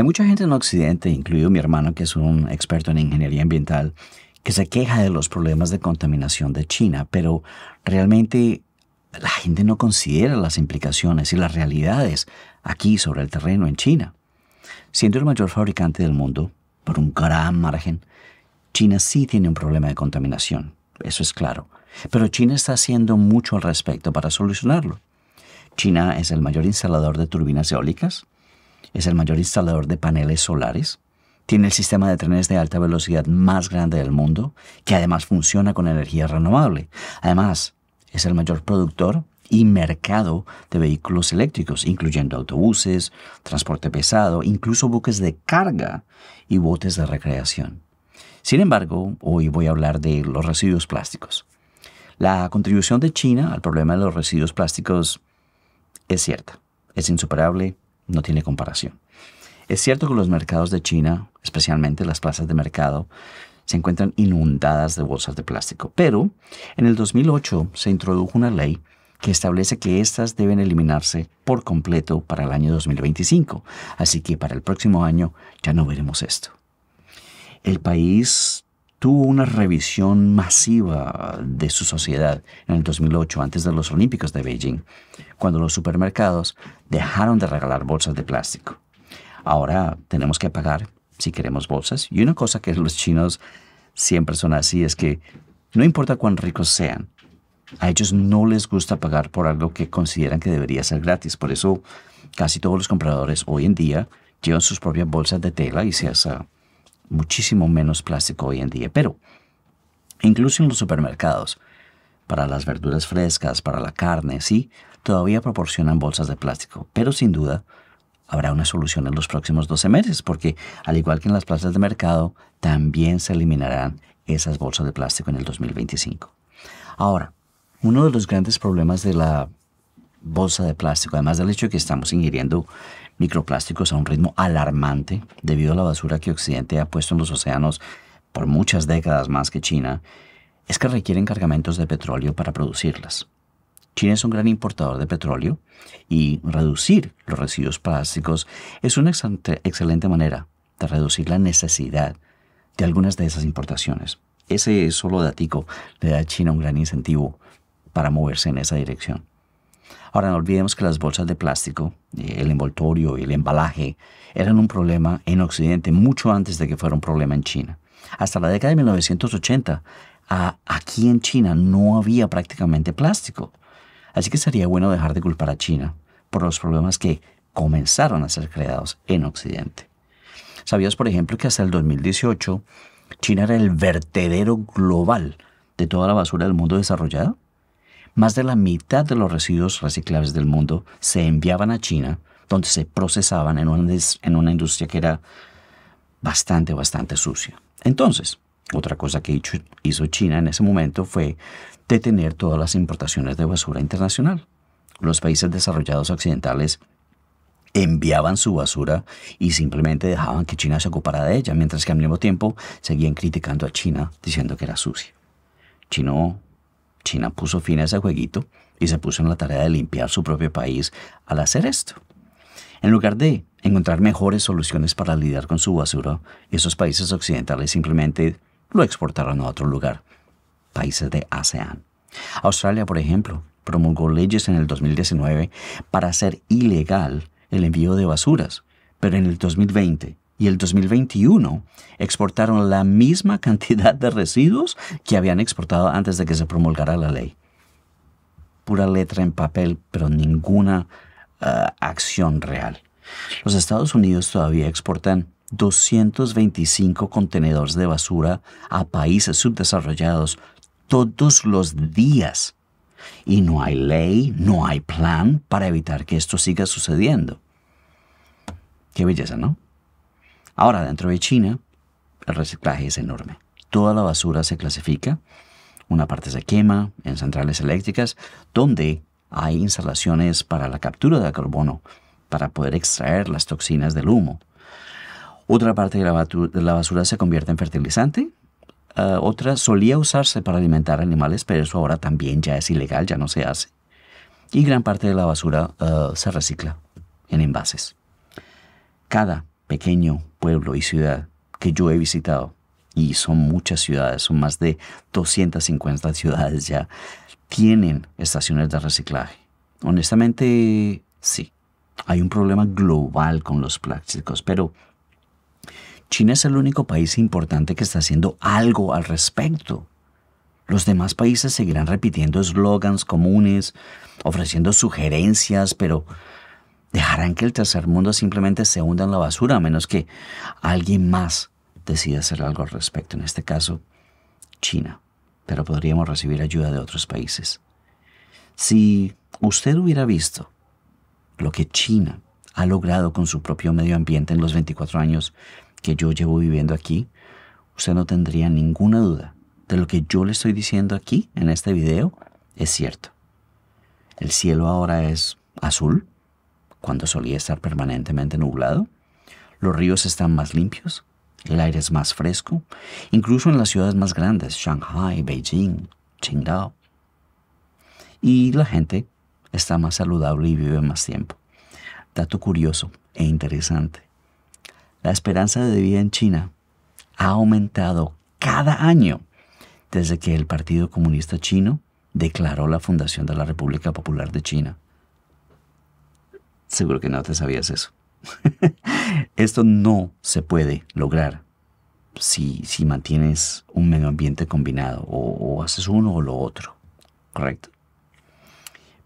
Hay mucha gente en Occidente, incluido mi hermano que es un experto en ingeniería ambiental, que se queja de los problemas de contaminación de China, pero realmente la gente no considera las implicaciones y las realidades aquí sobre el terreno en China. Siendo el mayor fabricante del mundo, por un gran margen, China sí tiene un problema de contaminación, eso es claro, pero China está haciendo mucho al respecto para solucionarlo. China es el mayor instalador de turbinas eólicas, es el mayor instalador de paneles solares, tiene el sistema de trenes de alta velocidad más grande del mundo, que además funciona con energía renovable. Además, es el mayor productor y mercado de vehículos eléctricos, incluyendo autobuses, transporte pesado, incluso buques de carga y botes de recreación. Sin embargo, hoy voy a hablar de los residuos plásticos. La contribución de China al problema de los residuos plásticos es cierta, es insuperable no tiene comparación. Es cierto que los mercados de China, especialmente las plazas de mercado, se encuentran inundadas de bolsas de plástico, pero en el 2008 se introdujo una ley que establece que estas deben eliminarse por completo para el año 2025. Así que para el próximo año ya no veremos esto. El país tuvo una revisión masiva de su sociedad en el 2008, antes de los Olímpicos de Beijing, cuando los supermercados dejaron de regalar bolsas de plástico. Ahora tenemos que pagar si queremos bolsas. Y una cosa que los chinos siempre son así es que no importa cuán ricos sean, a ellos no les gusta pagar por algo que consideran que debería ser gratis. Por eso casi todos los compradores hoy en día llevan sus propias bolsas de tela y se hacen muchísimo menos plástico hoy en día, pero incluso en los supermercados, para las verduras frescas, para la carne, sí, todavía proporcionan bolsas de plástico, pero sin duda habrá una solución en los próximos 12 meses, porque al igual que en las plazas de mercado, también se eliminarán esas bolsas de plástico en el 2025. Ahora, uno de los grandes problemas de la bolsa de plástico, además del hecho de que estamos ingiriendo microplásticos a un ritmo alarmante debido a la basura que Occidente ha puesto en los océanos por muchas décadas más que China, es que requieren cargamentos de petróleo para producirlas. China es un gran importador de petróleo y reducir los residuos plásticos es una excelente manera de reducir la necesidad de algunas de esas importaciones. Ese solo datico le da a China un gran incentivo para moverse en esa dirección. Ahora no olvidemos que las bolsas de plástico, eh, el envoltorio y el embalaje eran un problema en Occidente mucho antes de que fuera un problema en China. Hasta la década de 1980, aquí en China no había prácticamente plástico. Así que sería bueno dejar de culpar a China por los problemas que comenzaron a ser creados en Occidente. ¿Sabías, por ejemplo, que hasta el 2018 China era el vertedero global de toda la basura del mundo desarrollado? Más de la mitad de los residuos reciclables del mundo se enviaban a China, donde se procesaban en una, industria que era bastante, bastante sucia. Entonces, otra cosa que hizo China en ese momento fue detener todas las importaciones de basura internacional. Los países desarrollados occidentales enviaban su basura y simplemente dejaban que China se ocupara de ella, mientras que al mismo tiempo seguían criticando a China diciendo que era sucia. China China puso fin a ese jueguito y se puso en la tarea de limpiar su propio país al hacer esto. En lugar de encontrar mejores soluciones para lidiar con su basura, esos países occidentales simplemente lo exportaron a otro lugar, países de ASEAN. Australia, por ejemplo, promulgó leyes en el 2019 para hacer ilegal el envío de basuras, pero en el 2020 y el 2021 exportaron la misma cantidad de residuos que habían exportado antes de que se promulgara la ley. Pura letra en papel, pero ninguna eh, acción real. Los Estados Unidos todavía exportan 225 contenedores de basura a países subdesarrollados todos los días. Y no hay ley, no hay plan para evitar que esto siga sucediendo. Qué belleza, ¿no? Ahora, dentro de China, el reciclaje es enorme. Toda la basura se clasifica, una parte se quema en centrales eléctricas, donde hay instalaciones para la captura de carbono, para poder extraer las toxinas del humo. Otra parte de la, basura se convierte en fertilizante. Ah, otra solía usarse para alimentar animales, pero eso ahora también ya es ilegal, ya no se hace. Y gran parte de la basura ah, se recicla en envases. Cada pequeño pueblo y ciudad que yo he visitado, y son muchas ciudades, son más de 250 ciudades ya, tienen estaciones de reciclaje. Honestamente, sí, hay un problema global con los plásticos, pero China es el único país importante que está haciendo algo al respecto. Los demás países seguirán repitiendo eslogans comunes, ofreciendo sugerencias, pero dejarán que el tercer mundo simplemente se hunda en la basura, a menos que alguien más decida hacer algo al respecto, en este caso China, pero podríamos recibir ayuda de otros países. Si usted hubiera visto lo que China ha logrado con su propio medio ambiente en los 24 años que yo llevo viviendo aquí, usted no tendría ninguna duda de lo que yo le estoy diciendo aquí en este video es cierto. El cielo ahora es azul, cuando solía estar permanentemente nublado. Los ríos están más limpios, el aire es más fresco, incluso en las ciudades más grandes, Shanghai, Beijing, Qingdao. Y la gente está más saludable y vive más tiempo. Dato curioso e interesante. La esperanza de vida en China ha aumentado cada año desde que el Partido Comunista Chino declaró la fundación de la República Popular de China. Seguro que no te sabías eso. Esto no se puede lograr si, si mantienes un medio ambiente combinado o, o haces uno o lo otro, ¿correcto?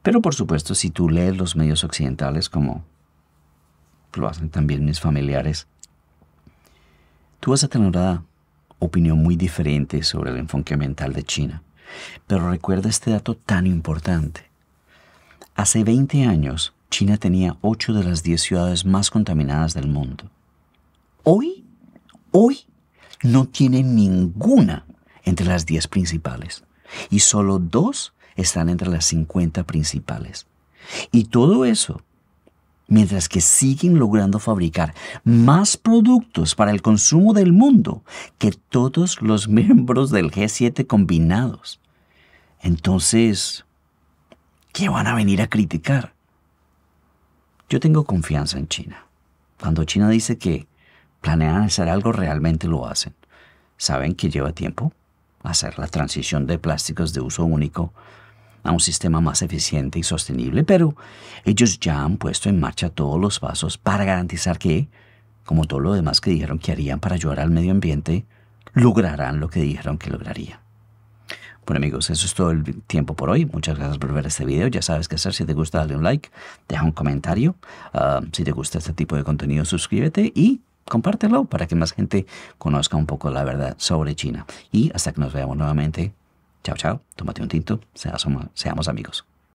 Pero por supuesto, si tú lees los medios occidentales como lo hacen también mis familiares, tú vas a tener una opinión muy diferente sobre el enfoque ambiental de China. Pero recuerda este dato tan importante. Hace 20 años, China tenía 8 de las 10 ciudades más contaminadas del mundo. Hoy, hoy, no tiene ninguna entre las 10 principales y solo dos están entre las 50 principales. Y todo eso, mientras que siguen logrando fabricar más productos para el consumo del mundo que todos los miembros del G7 combinados. Entonces, ¿qué van a venir a criticar? Yo tengo confianza en China. Cuando China dice que planean hacer algo, realmente lo hacen. Saben que lleva tiempo hacer la transición de plásticos de uso único a un sistema más eficiente y sostenible, pero ellos ya han puesto en marcha todos los pasos para garantizar que, como todo lo demás que dijeron que harían para ayudar al medio ambiente, lograrán lo que dijeron que lograrían. Bueno amigos, eso es todo el tiempo por hoy. Muchas gracias por ver este video. Ya sabes qué hacer. Si te gusta, dale un like, deja un comentario. Ah, si te gusta este tipo de contenido, suscríbete y compártelo para que más gente conozca un poco la verdad sobre China. Y hasta que nos veamos nuevamente. Chao, chao. Tómate un tinto. seamos amigos.